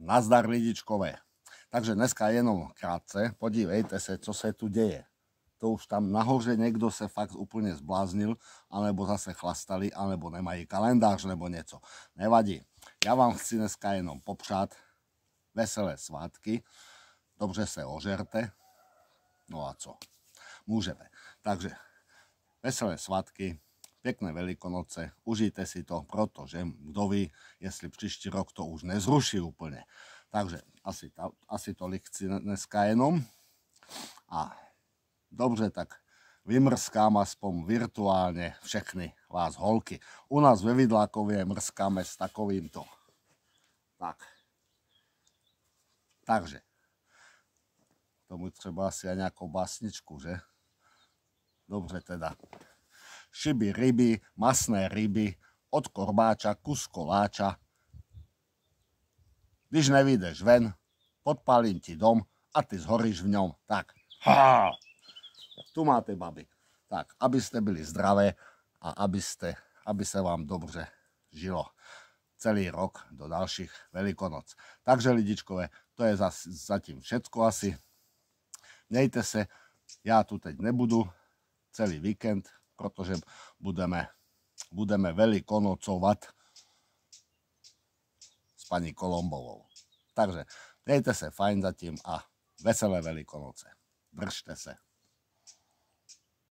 Nazdar lidičkové. Takže dneska jenom krátce, podívejte se, co se tu děje. To už tam nahoře někdo se fakt úplně zbláznil, anebo zase chlastali, alebo nemají kalendář, nebo něco. Nevadí. Já vám chci dneska jenom popřát veselé svátky, dobře se ožerte, no a co? Můžete. Takže veselé svátky, pekné Veľkonoce, užite si to, protože kto ví, jestli příští rok to už nezruší úplne. Takže asi, ta, asi to chci dneska jenom. A dobře, tak vymrskám aspoň virtuálne všechny vás holky. U nás ve Vidlákovie mrskáme s takovýmto. Tak. Takže. Tomu třeba asi aj nejakú básničku, že? Dobře teda šiby ryby, masné ryby, od korbáča, kus koláča. Když nevídeš ven, podpalím ti dom a ty zhoríš v ňom. Tak, ha! Tu máte baby. Tak, aby ste byli zdravé a aby, ste, aby sa vám dobře žilo celý rok do dalších Velikonoc. Takže lidičkové, to je zatím všetko asi. Mějte se, já tu teď nebudu celý víkend, protože budeme, budeme velikonocovať s pani Kolombovou. Takže dejte se fajn zatím a veselé velikonoce. Držte se.